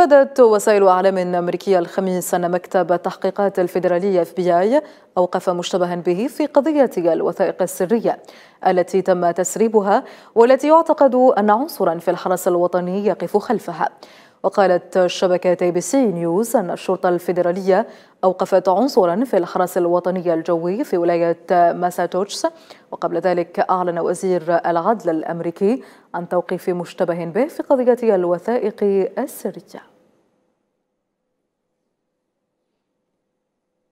أفادت وسائل أعلام أمريكية الخميس أن مكتب التحقيقات الفيدرالية اي أوقف مشتبها به في قضية الوثائق السرية التي تم تسريبها والتي يعتقد أن عنصرا في الحرس الوطني يقف خلفها وقالت شبكة اي بي سي نيوز أن الشرطة الفيدرالية أوقفت عنصرا في الحرس الوطني الجوي في ولاية ماساتوتس وقبل ذلك أعلن وزير العدل الأمريكي عن توقيف مشتبه به في قضية الوثائق السرية